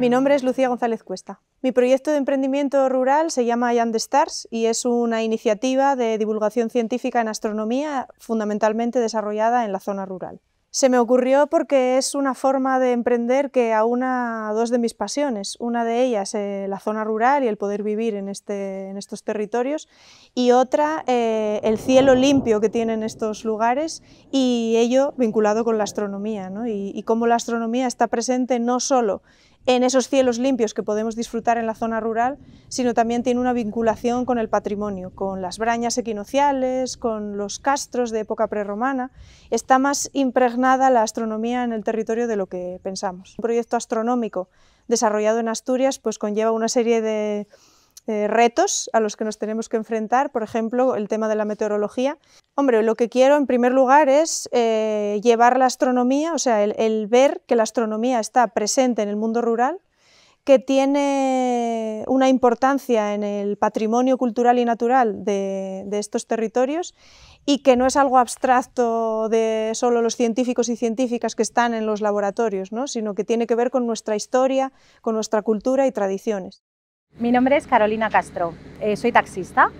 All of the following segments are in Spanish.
Mi mm. nombre es Lucía González Cuesta. Mi proyecto de emprendimiento rural se llama Young Stars y es una iniciativa de divulgación científica en astronomía fundamentalmente desarrollada en la zona rural. Se me ocurrió porque es una forma de emprender que aúna dos de mis pasiones. Una de ellas, eh, la zona rural y el poder vivir en, este, en estos territorios, y otra, eh, el cielo limpio que tienen estos lugares y ello vinculado con la astronomía, y, y cómo la astronomía está presente no solo en esos cielos limpios que podemos disfrutar en la zona rural, sino también tiene una vinculación con el patrimonio, con las brañas equinociales, con los castros de época prerromana. Está más impregnada la astronomía en el territorio de lo que pensamos. Un proyecto astronómico desarrollado en Asturias pues conlleva una serie de eh, retos a los que nos tenemos que enfrentar, por ejemplo, el tema de la meteorología. Hombre, lo que quiero en primer lugar es eh, llevar la astronomía, o sea, el, ver que la astronomía está presente en el mundo rural, que tiene una importancia en el patrimonio cultural y natural de, estos territorios y que no es algo abstracto de solo los científicos y científicas que están en los laboratorios, sino que tiene que ver con nuestra historia, con nuestra cultura y tradiciones. Mi nombre es Carolina Castro, eh, soy taxista.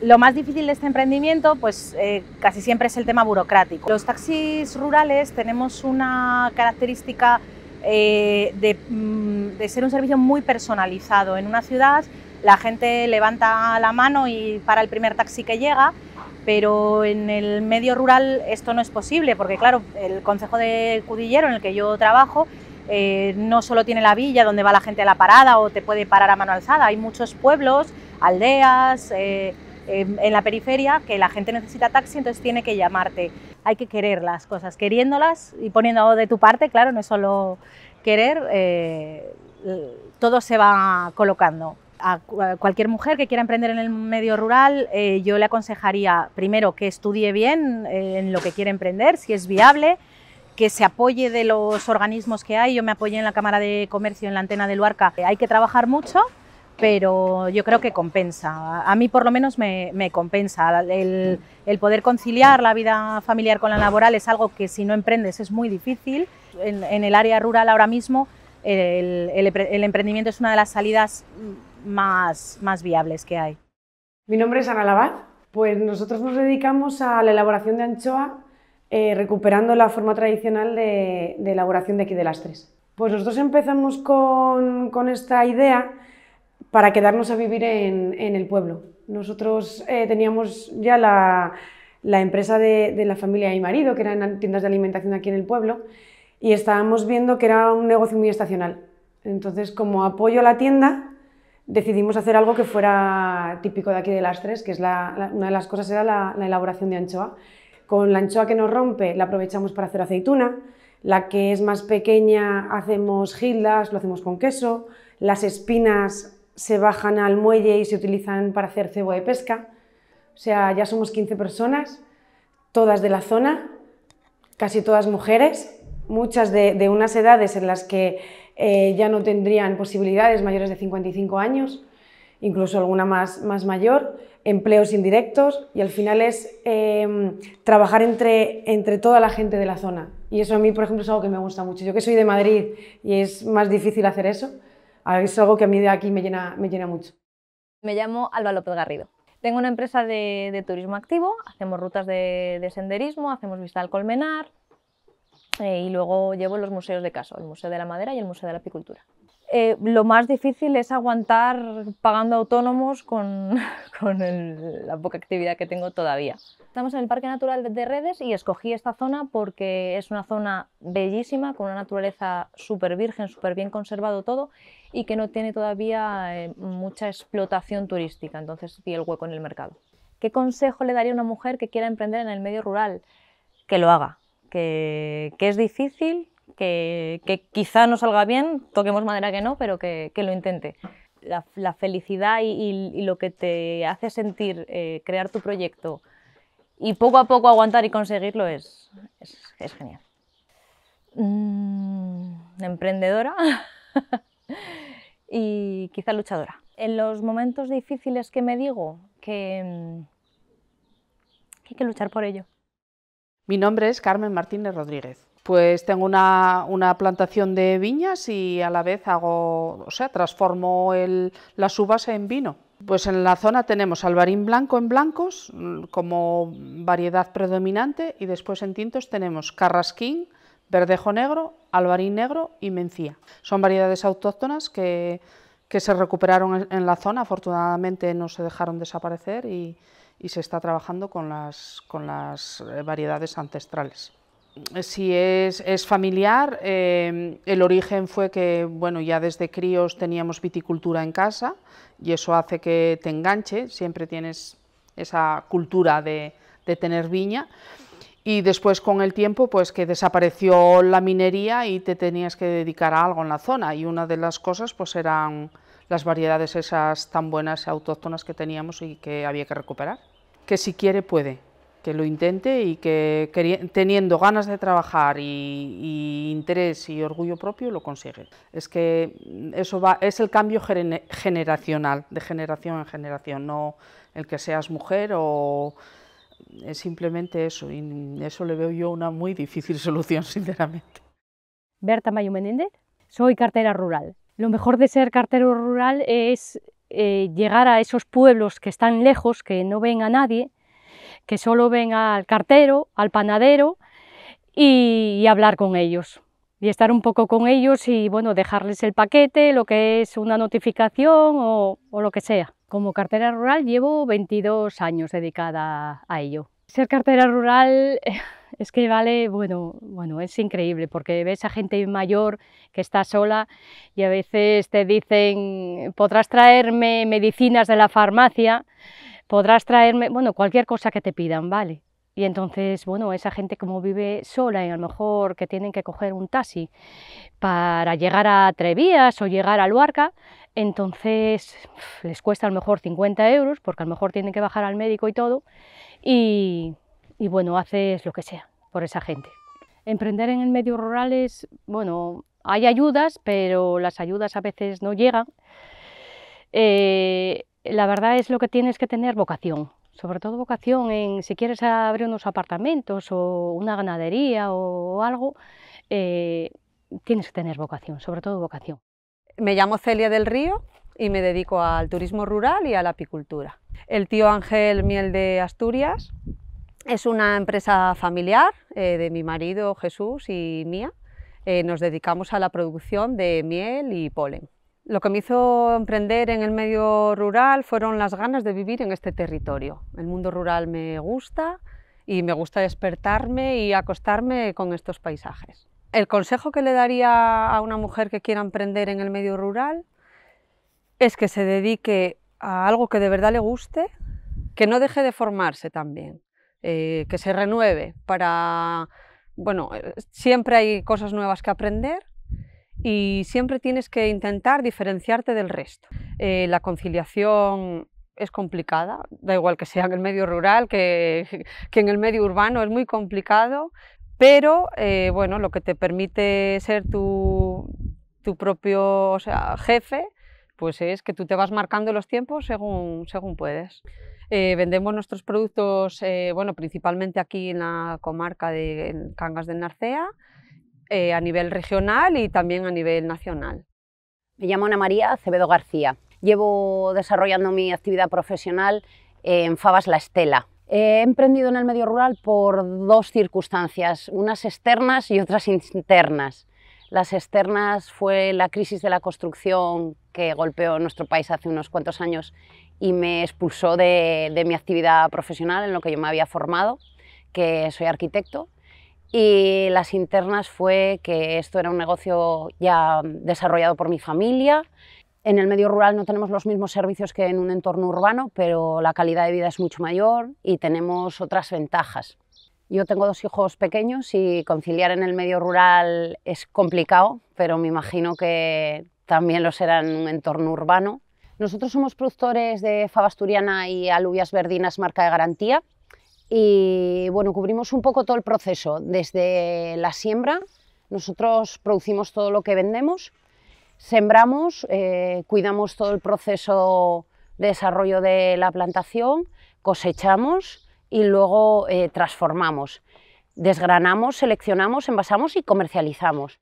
Lo más difícil de este emprendimiento, pues eh, casi siempre es el tema burocrático. Los taxis rurales tenemos una característica eh, de, mm, de, ser un servicio muy personalizado. En una ciudad la gente levanta la mano y para el primer taxi que llega, pero en el medio rural esto no es posible, porque claro, el Consejo de Cudillero en el que yo trabajo eh, no solo tiene la villa donde va la gente a la parada o te puede parar a mano alzada, hay muchos pueblos, aldeas, eh, eh, en la periferia que la gente necesita taxi, entonces tiene que llamarte. Hay que querer las cosas, queriéndolas y poniendo de tu parte, claro, no es solo querer, todo se va colocando. A cualquier mujer que quiera emprender en el medio rural, yo le aconsejaría primero que estudie bien en lo que quiere emprender, si es viable, que se apoye de los organismos que hay. Yo me apoyé en la Cámara de Comercio, en la antena de Luarca. Eh, hay que trabajar mucho, pero yo creo que compensa. A mí por lo menos me, compensa. El, poder conciliar la vida familiar con la laboral es algo que si no emprendes es muy difícil. En, el área rural ahora mismo el, emprendimiento es una de las salidas más, viables que hay. Mi nombre es Ana Lavaz Pues nosotros nos dedicamos a la elaboración de anchoa eh, recuperando la forma tradicional de, elaboración de aquí de las tres. Pues nosotros empezamos con, esta idea para quedarnos a vivir en, el pueblo. Nosotros eh, teníamos ya la, empresa de, la familia y marido, que eran tiendas de alimentación aquí en el pueblo, y estábamos viendo que era un negocio muy estacional. Entonces, como apoyo a la tienda, decidimos hacer algo que fuera típico de aquí de las tres, que es una de las cosas era la elaboración de anchoa. Con la anchoa que nos rompe la aprovechamos para hacer aceituna, la que es más pequeña hacemos gildas, lo hacemos con queso, las espinas se bajan al muelle y se utilizan para hacer cebo de pesca. O sea, ya somos 15 personas, todas de la zona, casi todas mujeres, muchas de, unas edades en las que eh, ya no tendrían posibilidades mayores de 55 años, incluso alguna más mayor empleos indirectos y al final es em, trabajar entre, entre toda la gente de la zona. Y eso a mí, por ejemplo, es algo que me gusta mucho. Yo que soy de Madrid y es más difícil hacer eso, es algo que a mí de aquí me llena, me llena mucho. Me llamo Alba López Garrido. Tengo una empresa de, de turismo activo, hacemos rutas de, senderismo, hacemos vista al colmenar eh, y luego llevo los museos de caso, el Museo de la Madera y el Museo de la Apicultura. Eh, lo más difícil es aguantar pagando autónomos con, la poca actividad que tengo todavía. Estamos en el Parque Natural de Redes y escogí esta zona porque es una zona bellísima, con una naturaleza súper virgen, súper bien conservado todo y que no tiene todavía eh, mucha explotación turística, entonces vi el hueco en el mercado. ¿Qué consejo le daría a una mujer que quiera emprender en el medio rural? Que lo haga, que, que es difícil, que, quizá no salga bien, toquemos madera que no, pero que, lo intente. La, felicidad y, lo que te hace sentir eh, crear tu proyecto y poco a poco aguantar y conseguirlo es, genial. Mm, emprendedora y quizá luchadora. En los momentos difíciles que me digo que hay que luchar por ello. Mi nombre es Carmen Martínez Rodríguez. Pues tengo una, plantación de viñas y a la vez hago, o sea, transformo las uvas en vino. Pues en la zona tenemos albarín blanco en blancos mm, como variedad predominante y después en tintos tenemos carrasquín, verdejo negro, albarín negro y mencía. Son variedades autóctonas que, se recuperaron en la zona, afortunadamente no se dejaron desaparecer y, se está trabajando con las eh, variedades ancestrales. Eh, si es, familiar, eh, el origen fue que bueno, ya desde críos teníamos viticultura en casa y eso hace que te enganche, siempre tienes esa cultura de, tener viña. Y después con el tiempo, pues que desapareció la minería y te tenías que dedicar a algo en la zona. Y una de las cosas, pues eran las variedades esas tan buenas autóctonas que teníamos y que había que recuperar. Que si quiere puede que lo intente y que teniendo ganas de trabajar y, interés y orgullo propio lo consigue. Es que eso es el cambio generacional, de generación en generación, no el que seas mujer o es simplemente eso. Y eso le veo yo una muy difícil solución, sinceramente. Berta Mayo Menéndez, soy cartera rural. Lo mejor de ser cartero rural es eh, llegar a esos pueblos que están lejos, que no ven a nadie, que solo ven al cartero, al panadero y, hablar con ellos y estar un poco con ellos y bueno, dejarles el paquete, lo que es una notificación o, o, lo que sea. Como cartera rural llevo 22 años dedicada a ello. Ser cartera rural es que vale, bueno, bueno, es increíble porque ves a gente mayor que está sola y a veces te dicen, podrás traerme medicinas de la farmacia podrás traerme, bueno, cualquier cosa que te pidan, ¿vale? Y entonces, bueno, esa gente como vive sola y a lo mejor que tienen que coger un taxi para llegar a Trevías o llegar a Luarca, entonces les cuesta a lo mejor 50 euros porque a lo mejor tienen que bajar al médico y todo. Y, bueno, haces lo que sea por esa gente. Emprender en el medio rural es, bueno, hay ayudas, pero las ayudas a veces no llegan. Eh, la verdad es lo que tienes que tener vocación, sobre todo vocación en si quieres abrir unos apartamentos o una ganadería o algo, eh, tienes que tener vocación, sobre todo vocación. Me llamo Celia del Río y me dedico al turismo rural y a la apicultura. El tío Ángel Miel de Asturias es una empresa familiar eh, de mi marido Jesús y mía. Eh, nos dedicamos a la producción de miel y polen. Lo que me hizo emprender en el medio rural fueron las ganas de vivir en este territorio. El mundo rural me gusta y me gusta despertarme y acostarme con estos paisajes. El consejo que le daría a una mujer que quiera emprender en el medio rural es que se dedique a algo que de verdad le guste, que no deje de formarse también, eh, que se renueve para... Bueno, eh, siempre hay cosas nuevas que aprender y siempre tienes que intentar diferenciarte del resto. Eh, la conciliación es complicada, da igual que sea en el medio rural que, que en el medio urbano, es muy complicado, pero eh, bueno, lo que te permite ser tu, tu propio jefe, pues es que tú te vas marcando los tiempos según, según puedes. Eh, vendemos nuestros productos, bueno, principalmente aquí en la comarca de Cangas de Narcea, eh, a nivel regional y también a nivel nacional. Me llamo Ana María Acevedo García. Llevo desarrollando mi actividad profesional en Fabas La Estela. He emprendido en el medio rural por dos circunstancias, unas externas y otras internas. Las externas fue la crisis de la construcción que golpeó nuestro país hace unos cuantos años y me expulsó de mi actividad profesional en lo que yo me había formado, que soy arquitecto y las internas fue que esto era un negocio ya desarrollado por mi familia. En el medio rural no tenemos los mismos servicios que en un entorno urbano, pero la calidad de vida es mucho mayor y tenemos otras ventajas. Yo tengo dos hijos pequeños y conciliar en el medio rural es complicado, pero me imagino que también lo será en un entorno urbano. Nosotros somos productores de fava asturiana y alubias verdinas marca de garantía y bueno, cubrimos un poco todo el proceso, desde la siembra, nosotros producimos todo lo que vendemos, sembramos, eh, cuidamos todo el proceso de desarrollo de la plantación, cosechamos y luego eh, transformamos. Desgranamos, seleccionamos, envasamos y comercializamos.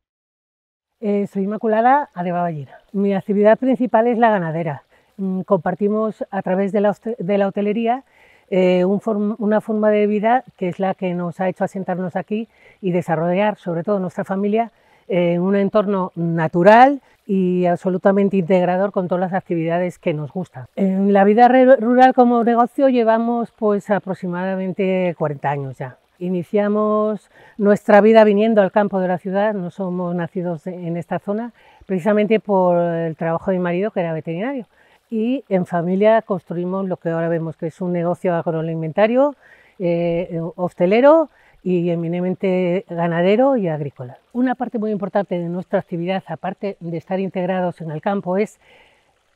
Eh, soy Inmaculada Adebaballina. Mi actividad principal es la ganadera. Mm, compartimos a través de la, de la hotelería eh, una forma de vida que es la que nos ha hecho asentarnos aquí y desarrollar, sobre todo nuestra familia, en un entorno natural y absolutamente integrador con todas las actividades que nos gustan. En la vida rural como negocio llevamos pues aproximadamente 40 años ya. Iniciamos nuestra vida viniendo al campo de la ciudad, no somos nacidos en esta zona, precisamente por el trabajo de mi marido que era veterinario y en familia construimos lo que ahora vemos que es un negocio agroalimentario, eh, hostelero y eminentemente ganadero y agrícola. Una parte muy importante de nuestra actividad, aparte de estar integrados en el campo, es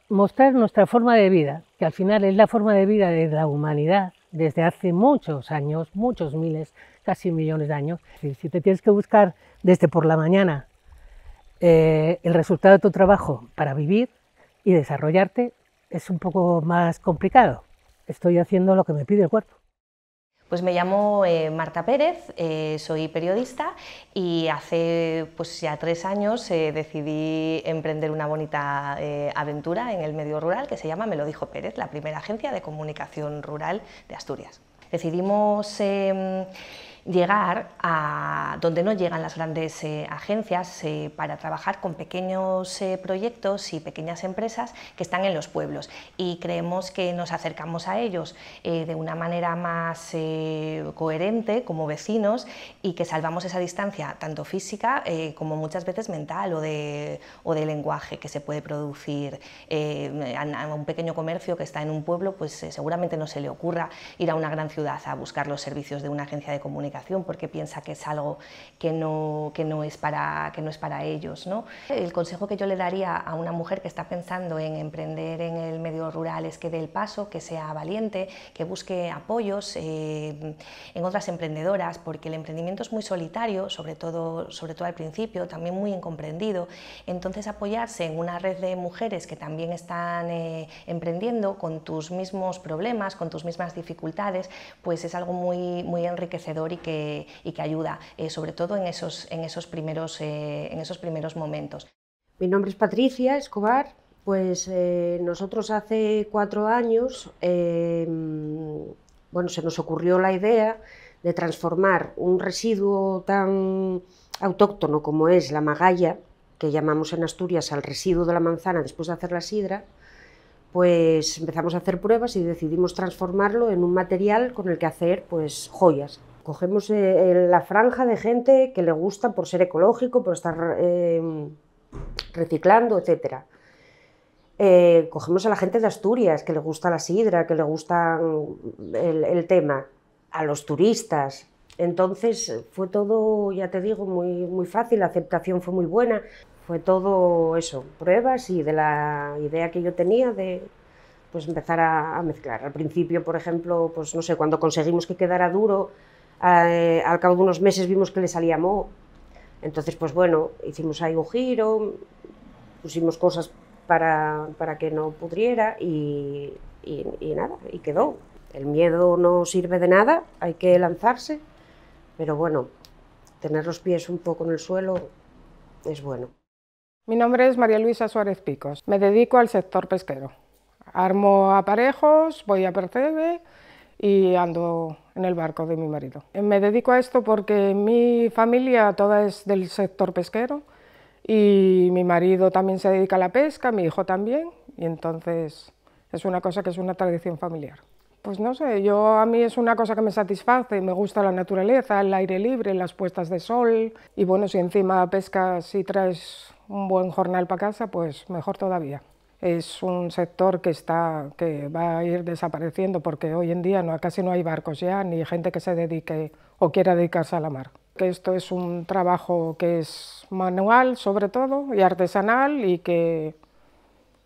mostrar nuestra forma de vida, que al final es la forma de vida de la humanidad desde hace muchos años, muchos miles, casi millones de años. Si te tienes que buscar desde por la mañana eh, el resultado de tu trabajo para vivir y desarrollarte, es un poco más complicado. Estoy haciendo lo que me pide el cuerpo. Pues me llamo eh, Marta Pérez, eh, soy periodista y hace pues ya tres años eh, decidí emprender una bonita aventura en el medio rural que se llama Me lo dijo Pérez, la primera agencia de comunicación rural de Asturias. Decidimos em, llegar a donde no llegan las grandes eh, agencias eh, para trabajar con pequeños eh, proyectos y pequeñas empresas que están en los pueblos y creemos que nos acercamos a ellos de una manera más coherente como vecinos y que salvamos esa distancia tanto física como muchas veces mental o de, o de lenguaje que se puede producir a, un pequeño comercio que está en un pueblo pues seguramente no se le ocurra ir a una gran ciudad a buscar los servicios de una agencia de comunicación porque piensa que es algo que no, que no, es, para, que no es para ellos. ¿no? El consejo que yo le daría a una mujer que está pensando en emprender en el medio rural es que dé el paso, que sea valiente, que busque apoyos eh, en otras emprendedoras, porque el emprendimiento es muy solitario, sobre todo, sobre todo al principio, también muy incomprendido. Entonces apoyarse en una red de mujeres que también están eh, emprendiendo con tus mismos problemas, con tus mismas dificultades, pues es algo muy, muy enriquecedor y y que ayuda, eh, sobre todo en esos, eh, en, esos primeros, momentos. Mi nombre es Patricia Escobar. Pues eh, nosotros hace cuatro años, bueno, se nos ocurrió la idea de transformar un residuo tan autóctono como es la magalla, que llamamos en Asturias al residuo de la manzana después de hacer la sidra, pues empezamos a hacer pruebas y decidimos transformarlo en un material con el que hacer pues joyas, cogemos eh, la franja de gente que le gusta por ser ecológico, por estar eh, reciclando, etc. Eh, cogemos a la gente de Asturias, que le gusta la sidra, que le gusta mm, el, tema, a los turistas. Entonces fue todo, ya te digo, muy, muy fácil, la aceptación fue muy buena. Fue todo eso, pruebas y de la idea que yo tenía de, pues empezar a, a, mezclar. Al principio, por ejemplo, pues no sé, cuando conseguimos que quedara duro, eh, al cabo de unos meses vimos que le salía moho. Entonces, pues bueno, hicimos algo giro, pusimos cosas para, que no pudriera y, y nada, y quedó. El miedo no sirve de nada, hay que lanzarse, pero bueno, tener los pies un poco en el suelo es bueno. Mi nombre es María Luisa Suárez Picos. Me dedico al sector pesquero. Armo aparejos, voy a percebe y ando en el barco de mi marido. Me dedico a esto porque mi familia toda es del sector pesquero y mi marido también se dedica a la pesca, mi hijo también, y entonces es una cosa que es una tradición familiar. Pues no sé, yo a mí es una cosa que me satisface, me gusta la naturaleza, el aire libre, las puestas de sol y bueno, si encima pescas y traes un buen jornal para casa, pues mejor todavía es un sector que, está, que va a ir desapareciendo porque hoy en día no, casi no hay barcos ya ni gente que se dedique o quiera dedicarse a la mar. esto es un trabajo que es manual sobre todo y artesanal y que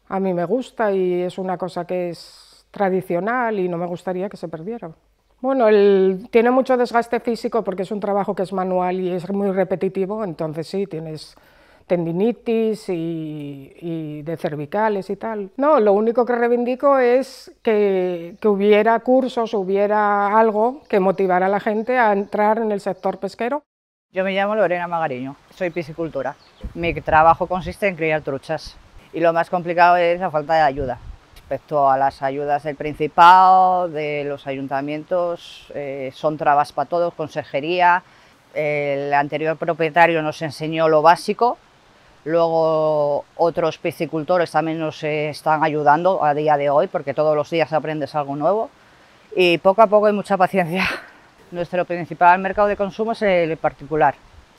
a mí me gusta y es una cosa que es tradicional y no me gustaría que se perdiera. Bueno, el, tiene mucho desgaste físico porque es un trabajo que es manual y es muy repetitivo, entonces sí, tienes tendinitis y, de cervicales y tal. No, lo único que reivindico es que, hubiera cursos, hubiera algo que motivara a la gente a entrar en el sector pesquero. Yo me llamo Lorena Magariño, soy piscicultora. Mi trabajo consiste en criar truchas y lo más complicado es la falta de ayuda. Respecto a las ayudas del principal, de los ayuntamientos, eh, son trabas para todos, consejería, el anterior propietario nos enseñó lo básico, Luego otros piscicultores también nos están ayudando a día de hoy porque todos los días aprendes algo nuevo y poco a poco hay mucha paciencia. Nuestro principal mercado de consumo es el particular,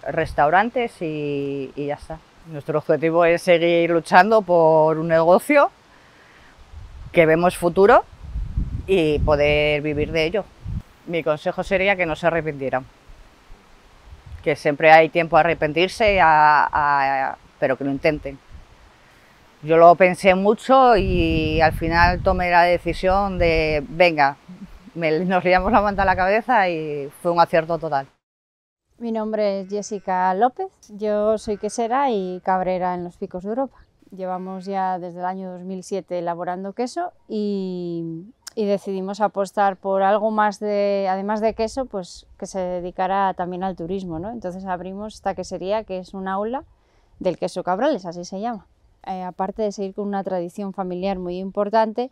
restaurantes y, ya está. Nuestro objetivo es seguir luchando por un negocio que vemos futuro y poder vivir de ello. Mi consejo sería que no se arrepintieran que siempre hay tiempo a arrepentirse, a, pero que lo intenten. Yo lo pensé mucho y al final tomé la decisión de, venga, nos liamos la manta a la cabeza y fue un acierto total. Mi nombre es Jessica López, yo soy quesera y cabrera en los Picos de Europa. Llevamos ya desde el año 2007 elaborando queso y, y decidimos apostar por algo más de, además de queso, pues que se dedicara también al turismo, ¿no? Entonces abrimos esta quesería que es un aula del queso cabrales, así se llama. Eh, aparte de seguir con una tradición familiar muy importante,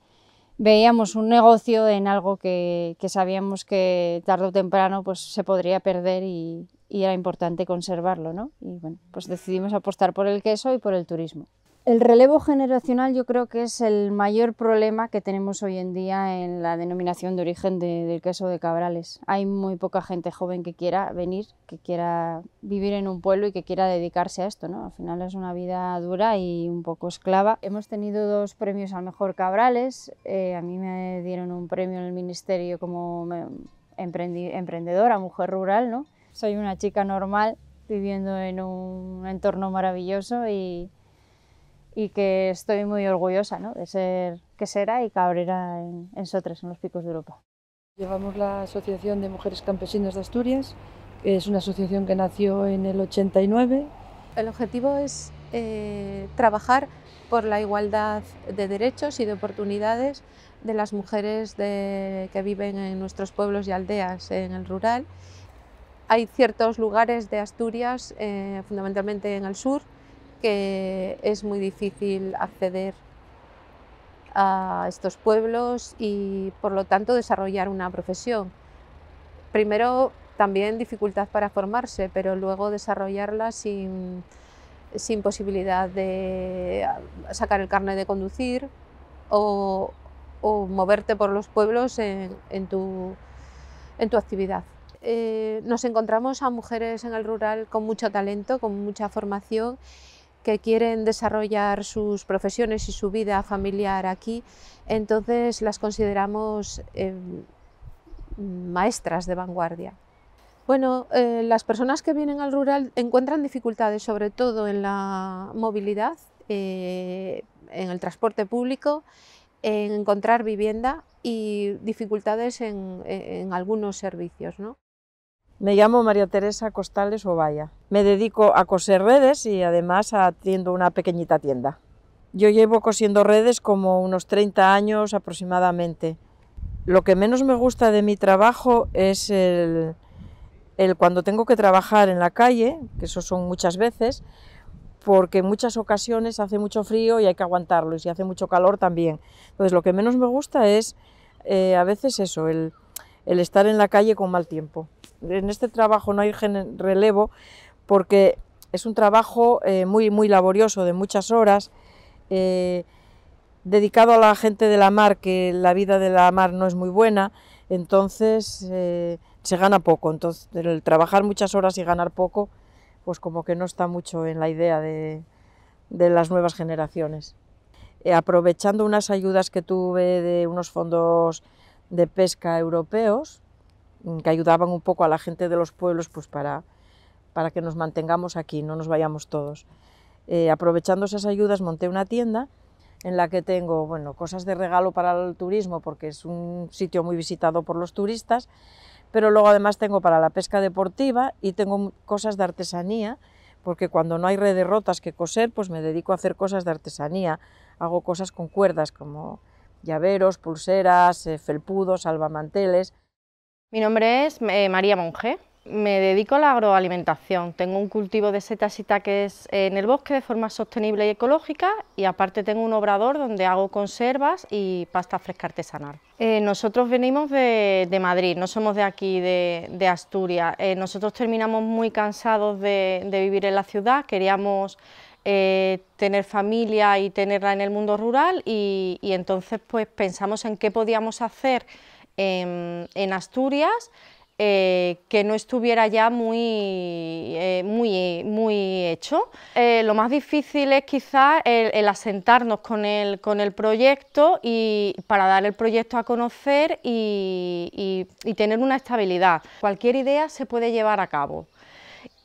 veíamos un negocio en algo que, sabíamos que tarde o temprano pues, se podría perder y, era importante conservarlo. ¿no? Y bueno, pues decidimos apostar por el queso y por el turismo. El relevo generacional yo creo que es el mayor problema que tenemos hoy en día en la denominación de origen del queso de Cabrales. Hay muy poca gente joven que quiera venir, que quiera vivir en un pueblo y que quiera dedicarse a esto. ¿no? Al final es una vida dura y un poco esclava. Hemos tenido dos premios al mejor Cabrales. Eh, a mí me dieron un premio en el ministerio como emprendedora, mujer rural. ¿no? Soy una chica normal viviendo en un entorno maravilloso y y que estoy muy orgullosa ¿no? de ser quesera y cabrera en, Sotres, en los Picos de Europa. Llevamos la Asociación de Mujeres Campesinas de Asturias, que es una asociación que nació en el 89. El objetivo es eh, trabajar por la igualdad de derechos y de oportunidades de las mujeres que viven en nuestros pueblos y aldeas en el rural. Hay ciertos lugares de Asturias, eh, fundamentalmente en el sur, que es muy difícil acceder a estos pueblos y por lo tanto desarrollar una profesión. Primero también dificultad para formarse, pero luego desarrollarla sin, posibilidad de sacar el carnet de conducir o, moverte por los pueblos en, tu, actividad. Eh, nos encontramos a mujeres en el rural con mucho talento, con mucha formación que quieren desarrollar sus profesiones y su vida familiar aquí, entonces las consideramos em, maestras de vanguardia. Bueno, eh, las personas que vienen al rural encuentran dificultades sobre todo en la movilidad, eh, en el transporte público, en encontrar vivienda y dificultades en, en algunos servicios. ¿no? Me llamo María Teresa Costales Ovalla. Me dedico a coser redes y además atiendo una pequeñita tienda. Yo llevo cosiendo redes como unos 30 años aproximadamente. Lo que menos me gusta de mi trabajo es el, cuando tengo que trabajar en la calle, que eso son muchas veces, porque en muchas ocasiones hace mucho frío y hay que aguantarlo, y si hace mucho calor también. Entonces lo que menos me gusta es eh, a veces eso, el, el estar en la calle con mal tiempo en este trabajo no hay relevo porque es un trabajo eh, muy, muy laborioso, de muchas horas, eh, dedicado a la gente de la mar, que la vida de la mar no es muy buena, entonces eh, se gana poco. Entonces, el trabajar muchas horas y ganar poco, pues como que no está mucho en la idea de, de las nuevas generaciones. aprovechando unas ayudas que tuve de unos fondos de pesca europeos, que ayudaban un poco a la gente de los pueblos pues para, para que nos mantengamos aquí, no nos vayamos todos. Eh, aprovechando esas ayudas monté una tienda en la que tengo bueno, cosas de regalo para el turismo porque es un sitio muy visitado por los turistas, pero luego además tengo para la pesca deportiva y tengo cosas de artesanía porque cuando no hay redes rotas que coser, pues me dedico a hacer cosas de artesanía, hago cosas con cuerdas como llaveros, pulseras, eh, felpudos, salvamanteles, mi nombre es eh, María Monge. Me dedico a la agroalimentación. Tengo un cultivo de setas y taques eh, en el bosque de forma sostenible y ecológica y aparte tengo un obrador donde hago conservas y pasta fresca artesanal. Eh, nosotros venimos de, Madrid, no somos de aquí, de, Asturias. nosotros terminamos muy cansados de, vivir en la ciudad, queríamos tener familia y tenerla en el mundo rural y, y entonces pues pensamos en qué podíamos hacer en, Asturias, eh, que no estuviera ya muy, eh, muy, hecho. Eh, lo más difícil es quizás el, asentarnos con el, proyecto y para dar el proyecto a conocer y tener una estabilidad. Cualquier idea se puede llevar a cabo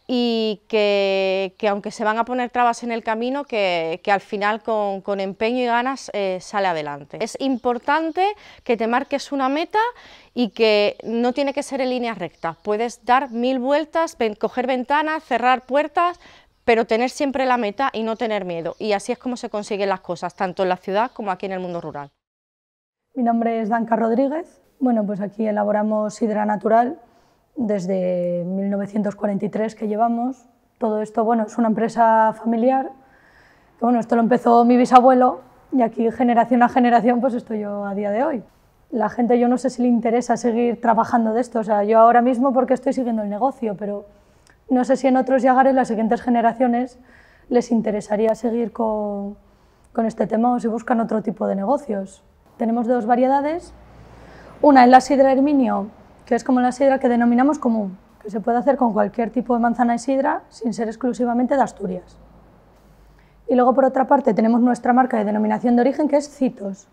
y que, aunque se van a poner trabas en el camino, que, al final con, empeño y ganas eh, sale adelante. Es importante que te marques una meta y que no tiene que ser en línea recta Puedes dar mil vueltas, coger ventanas, cerrar puertas, pero tener siempre la meta y no tener miedo. Y así es como se consiguen las cosas, tanto en la ciudad como aquí en el mundo rural. Mi nombre es Danca Rodríguez. Bueno, pues aquí elaboramos Hidra natural desde 1943 que llevamos. Todo esto, bueno, es una empresa familiar, bueno, esto lo empezó mi bisabuelo y aquí generación a generación pues estoy yo a día de hoy. La gente yo no sé si le interesa seguir trabajando de esto, o sea, yo ahora mismo porque estoy siguiendo el negocio, pero no sé si en otros yagares, las siguientes generaciones, les interesaría seguir con, con este tema o si buscan otro tipo de negocios. Tenemos dos variedades, una es la sidra herminio, que es como la sidra que denominamos común, que se puede hacer con cualquier tipo de manzana y sidra sin ser exclusivamente de Asturias. Y luego, por otra parte, tenemos nuestra marca de denominación de origen, que es Citos.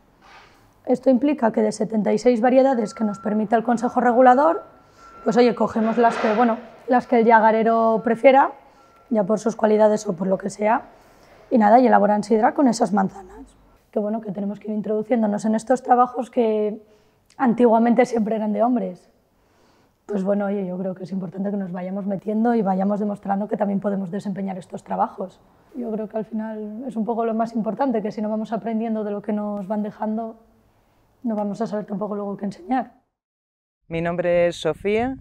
Esto implica que de 76 variedades que nos permite el Consejo Regulador, pues oye, cogemos las que, bueno, las que el yagarero prefiera, ya por sus cualidades o por lo que sea, y nada, y elaboran sidra con esas manzanas. Que bueno, que tenemos que ir introduciéndonos en estos trabajos que antiguamente siempre eran de hombres pues bueno, oye, yo creo que es importante que nos vayamos metiendo y vayamos demostrando que también podemos desempeñar estos trabajos. Yo creo que al final es un poco lo más importante, que si no vamos aprendiendo de lo que nos van dejando, no vamos a saber tampoco luego qué enseñar. Mi nombre es Sofía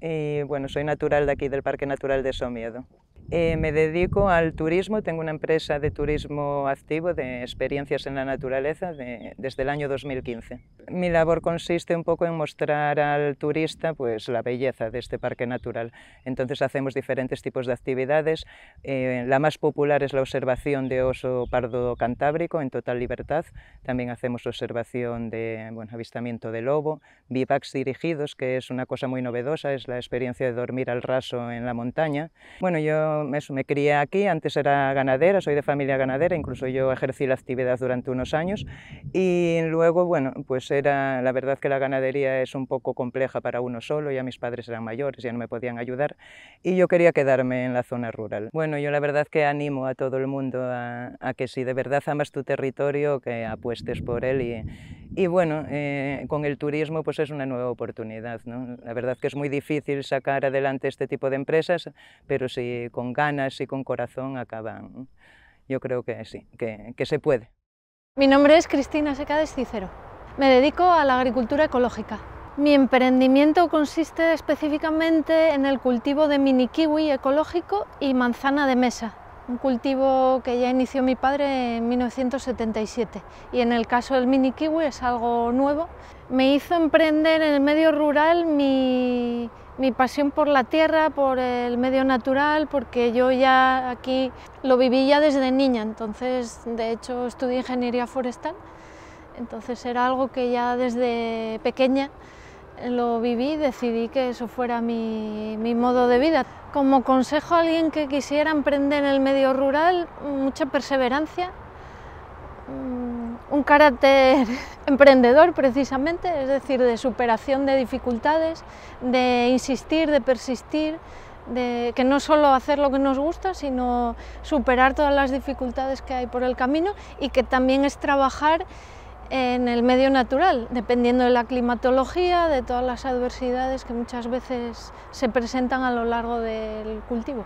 y bueno, soy natural de aquí del Parque Natural de Somiedo. Eh, me dedico al turismo, tengo una empresa de turismo activo, de experiencias en la naturaleza, desde el año 2015. Mi labor consiste un poco en mostrar al turista pues, la belleza de este parque natural. Entonces hacemos diferentes tipos de actividades. Eh, la más popular es la observación de oso pardo cantábrico en total libertad. También hacemos observación de bueno, avistamiento de lobo, vivacs dirigidos, que es una cosa muy novedosa, es la experiencia de dormir al raso en la montaña. Bueno, yo me crié aquí, antes era ganadera, soy de familia ganadera, incluso yo ejercí la actividad durante unos años y luego, bueno, pues era, la verdad que la ganadería es un poco compleja para uno solo, ya mis padres eran mayores, ya no me podían ayudar y yo quería quedarme en la zona rural. Bueno, yo la verdad que animo a todo el mundo a, que si de verdad amas tu territorio, que apuestes por él y, y bueno, eh, con el turismo pues es una nueva oportunidad, ¿no? La verdad que es muy difícil sacar adelante este tipo de empresas, pero si con ganas y con corazón acaban. Yo creo que sí, que, se puede. Mi nombre es Cristina de Cicero. Me dedico a la agricultura ecológica. Mi emprendimiento consiste específicamente en el cultivo de mini kiwi ecológico y manzana de mesa, un cultivo que ya inició mi padre en 1977 y en el caso del mini kiwi es algo nuevo. Me hizo emprender en el medio rural mi mi pasión por la tierra, por el medio natural, porque yo ya aquí lo viví ya desde niña, entonces de hecho estudié ingeniería forestal, entonces era algo que ya desde pequeña lo viví y decidí que eso fuera mi, mi modo de vida. Como consejo a alguien que quisiera emprender en el medio rural, mucha perseverancia, un carácter emprendedor precisamente, es decir, de superación de dificultades, de insistir, de persistir, de que no solo hacer lo que nos gusta, sino superar todas las dificultades que hay por el camino y que también es trabajar en el medio natural, dependiendo de la climatología, de todas las adversidades que muchas veces se presentan a lo largo del cultivo.